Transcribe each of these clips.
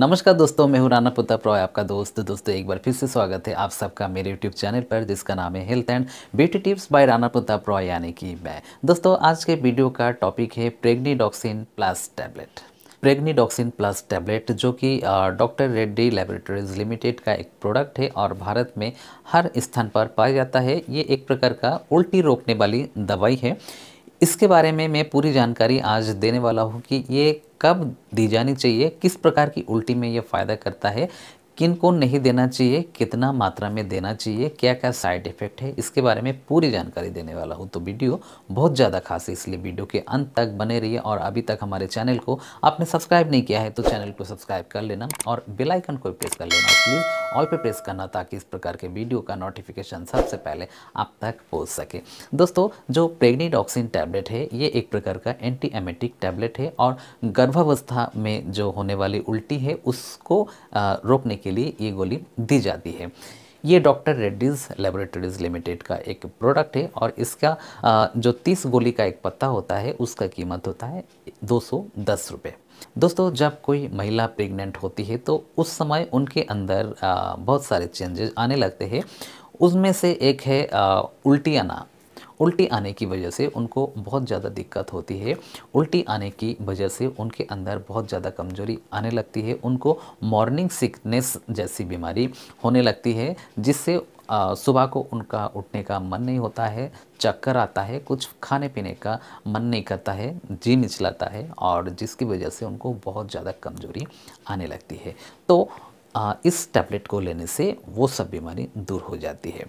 नमस्कार दोस्तों मैं हूं राना प्रताप प्रॉय आपका दोस्त दोस्तों एक बार फिर से स्वागत है आप सबका मेरे यूट्यूब चैनल पर जिसका नाम है health and beauty tips by Rana Pratap प्रॉय यानी कि मैं दोस्तों आज के वीडियो का टॉपिक है Pregnidoxin plus tablet Pregnidoxin plus tablet जो कि डॉक्टर रेड्डी लेबोरेटरीज लिमिटेड का एक प्रोडक्ट है और भारत में हर स्थान पर पाया जाता है ये एक प्रकार का उल्टी रोकने वाली दवाई है इसके बारे में मैं पूरी जानकारी आज देने वाला हूँ कि ये कब दी जानी चाहिए किस प्रकार की उल्टी में ये फ़ायदा करता है किन को नहीं देना चाहिए कितना मात्रा में देना चाहिए क्या क्या साइड इफेक्ट है इसके बारे में पूरी जानकारी देने वाला हूँ तो वीडियो बहुत ज़्यादा खास है इसलिए वीडियो के अंत तक बने रहिए और अभी तक हमारे चैनल को आपने सब्सक्राइब नहीं किया है तो चैनल को सब्सक्राइब कर लेना और बेलाइकन को प्रेस कर लेना प्लीज़ ऑल पर प्रेस करना ताकि इस प्रकार के वीडियो का नोटिफिकेशन सबसे पहले आप तक पहुँच सके दोस्तों जो ऑक्सीन टैबलेट है ये एक प्रकार का एंटी एमेटिक टैबलेट है और गर्भावस्था में जो होने वाली उल्टी है उसको रोकने की के लिए ये गोली दी जाती है ये डॉक्टर रेड्डीज़ लेबोरेटरीज लिमिटेड का एक प्रोडक्ट है और इसका जो तीस गोली का एक पत्ता होता है उसका कीमत होता है दो सौ दस दोस्तों जब कोई महिला प्रेग्नेंट होती है तो उस समय उनके अंदर बहुत सारे चेंजेस आने लगते हैं उसमें से एक है उल्टी आना उल्टी आने की वजह से उनको बहुत ज़्यादा दिक्कत होती है उल्टी आने की वजह से उनके अंदर बहुत ज़्यादा कमजोरी आने लगती है उनको मॉर्निंग सिकनेस जैसी बीमारी होने लगती है जिससे सुबह को उनका उठने का मन नहीं होता है चक्कर आता है कुछ खाने पीने का मन नहीं करता है जी निचलाता है और जिसकी वजह से उनको बहुत ज़्यादा कमजोरी आने लगती है तो आ, इस टैबलेट को लेने से वो सब बीमारी दूर हो जाती है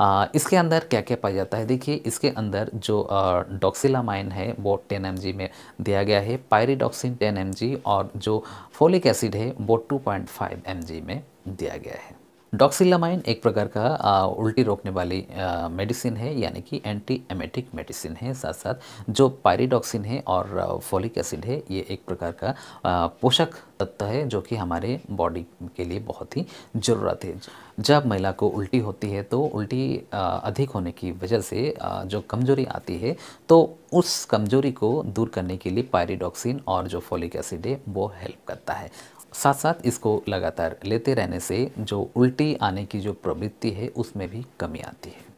आ, इसके अंदर क्या क्या पाया जाता है देखिए इसके अंदर जो डॉक्सिलामाइन है वो 10 एम में दिया गया है पायरीडॉक्सिन 10 एम और जो फोलिक एसिड है वो 2.5 एम में दिया गया है डॉक्सिलामाइन एक प्रकार का आ, उल्टी रोकने वाली मेडिसिन है यानी कि एंटी एमेटिक मेडिसिन है साथ साथ जो पायरीडॉक्सिन है और फोलिक एसिड है ये एक प्रकार का आ, पोषक तत्व है जो कि हमारे बॉडी के लिए बहुत ही ज़रूरत है जब महिला को उल्टी होती है तो उल्टी आ, अधिक होने की वजह से आ, जो कमजोरी आती है तो उस कमजोरी को दूर करने के लिए पायरीडॉक्सिन और जो फोलिक एसिड है वो हेल्प करता है साथ साथ इसको लगातार लेते रहने से जो उल्टी आने की जो प्रवृत्ति है उसमें भी कमी आती है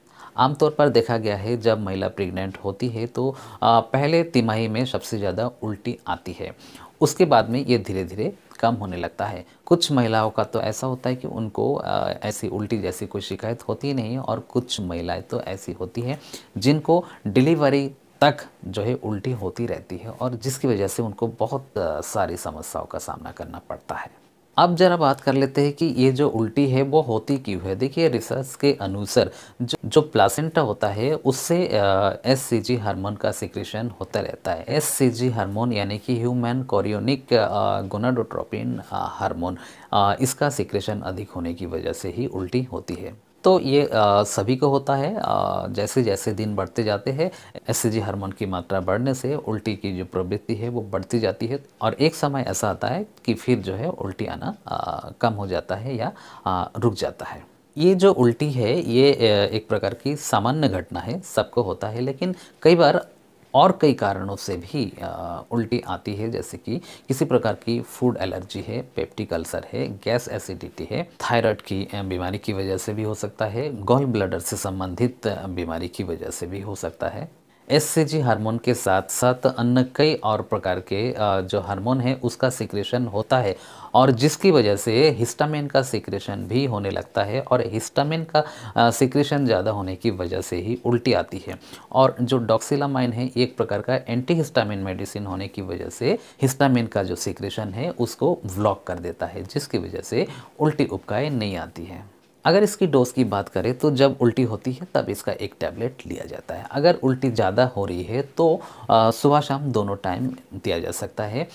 आमतौर पर देखा गया है जब महिला प्रेग्नेंट होती है तो पहले तिमाही में सबसे ज़्यादा उल्टी आती है उसके बाद में ये धीरे धीरे कम होने लगता है कुछ महिलाओं का तो ऐसा होता है कि उनको ऐसी उल्टी जैसी कोई शिकायत होती नहीं और कुछ महिलाएं तो ऐसी होती हैं जिनको डिलीवरी तक जो है उल्टी होती रहती है और जिसकी वजह से उनको बहुत सारी समस्याओं का सामना करना पड़ता है अब जरा बात कर लेते हैं कि ये जो उल्टी है वो होती क्यों है देखिए रिसर्च के अनुसार जो जो प्लासेंटा होता है उससे एस सी जी हारमोन का सिक्रेशन होता रहता है एस सी जी हारमोन यानी कि ह्यूमन कोरियोनिक गोनाडोट्रोपिन हारमोन इसका सिक्रेशन अधिक होने की वजह से ही उल्टी होती है तो ये आ, सभी को होता है आ, जैसे जैसे दिन बढ़ते जाते हैं एस हार्मोन की मात्रा बढ़ने से उल्टी की जो प्रवृत्ति है वो बढ़ती जाती है और एक समय ऐसा आता है कि फिर जो है उल्टी आना आ, कम हो जाता है या आ, रुक जाता है ये जो उल्टी है ये एक प्रकार की सामान्य घटना है सबको होता है लेकिन कई बार और कई कारणों से भी उल्टी आती है जैसे कि किसी प्रकार की फूड एलर्जी है पेप्टिक अल्सर है गैस एसिडिटी है थायराइड की बीमारी की वजह से भी हो सकता है गॉल ब्लडर से संबंधित बीमारी की वजह से भी हो सकता है एससीजी हार्मोन के साथ साथ अन्य कई और प्रकार के जो हार्मोन है उसका सिक्रेशन होता है और जिसकी वजह से हिस्टामिन का सिक्रेशन भी होने लगता है और हिस्टामिन का सिक्रेशन ज़्यादा होने की वजह से ही उल्टी आती है और जो डॉक्सिलामाइन है एक प्रकार का एंटी हिस्टामिन मेडिसिन होने की वजह से हिस्टामिन का जो सिक्रेशन है उसको ब्लॉक कर देता है जिसकी वजह से उल्टी उपकाएँ नहीं आती है अगर इसकी डोज की बात करें तो जब उल्टी होती है तब इसका एक टैबलेट लिया जाता है अगर उल्टी ज़्यादा हो रही है तो सुबह शाम दोनों टाइम दिया जा सकता है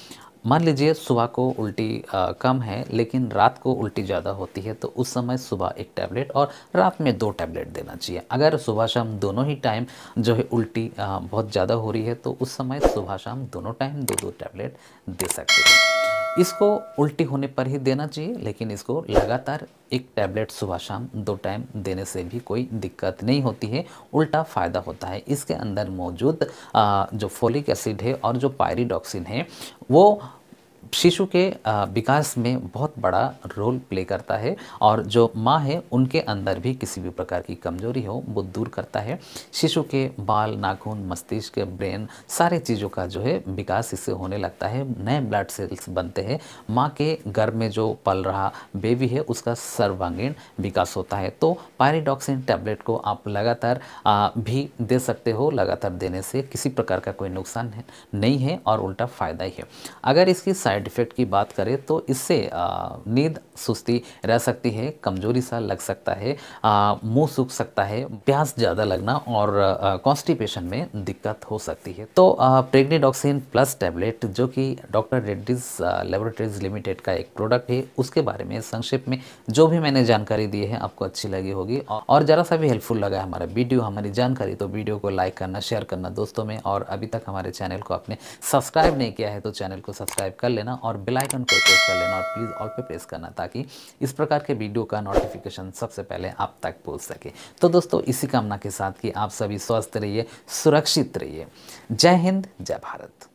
मान लीजिए सुबह को उल्टी आ, कम है लेकिन रात को उल्टी ज़्यादा होती है तो उस समय सुबह एक टैबलेट और रात में दो टैबलेट देना चाहिए अगर सुबह शाम दोनों ही टाइम जो है उल्टी आ, बहुत ज़्यादा हो रही है तो उस समय सुबह शाम दोनों टाइम दो दो टैबलेट दे सकते हैं इसको उल्टी होने पर ही देना चाहिए लेकिन इसको लगातार एक टैबलेट सुबह शाम दो टाइम देने से भी कोई दिक्कत नहीं होती है उल्टा फ़ायदा होता है इसके अंदर मौजूद जो फोलिक एसिड है और जो पायरीडॉक्सिन है वो शिशु के विकास में बहुत बड़ा रोल प्ले करता है और जो माँ है उनके अंदर भी किसी भी प्रकार की कमजोरी हो वो दूर करता है शिशु के बाल नाखून मस्तिष्क ब्रेन सारे चीज़ों का जो है विकास इससे होने लगता है नए ब्लड सेल्स बनते हैं माँ के गर्भ में जो पल रहा बेबी है उसका सर्वांगीण विकास होता है तो पैरिडॉक्सिन टैबलेट को आप लगातार भी दे सकते हो लगातार देने से किसी प्रकार का कोई नुकसान है, नहीं है और उल्टा फ़ायदा ही है अगर इसकी साइड साइड इफ़ेक्ट की बात करें तो इससे नींद सुस्ती रह सकती है कमजोरी सा लग सकता है मुंह सूख सकता है प्यास ज़्यादा लगना और कॉन्स्टिपेशन में दिक्कत हो सकती है तो प्रेग्नेडॉक्सिन प्लस टैबलेट जो कि डॉक्टर रेड्डीज लेबोरेटरीज लिमिटेड का एक प्रोडक्ट है उसके बारे में संक्षिप्त में जो भी मैंने जानकारी दी है आपको अच्छी लगी होगी और ज़रा सा भी हेल्पफुल लगा हमारा वीडियो हमारी जानकारी तो वीडियो को लाइक करना शेयर करना दोस्तों में और अभी तक हमारे चैनल को आपने सब्सक्राइब नहीं किया है तो चैनल को सब्सक्राइब कर लेना लेना और बेल आइकन को प्रेस कर लेना और प्लीज़ ऑल पे प्रेस करना ताकि इस प्रकार के वीडियो का नोटिफिकेशन सबसे पहले आप तक पहुंच सके तो दोस्तों इसी कामना के साथ कि आप सभी स्वस्थ रहिए सुरक्षित रहिए जय हिंद जय भारत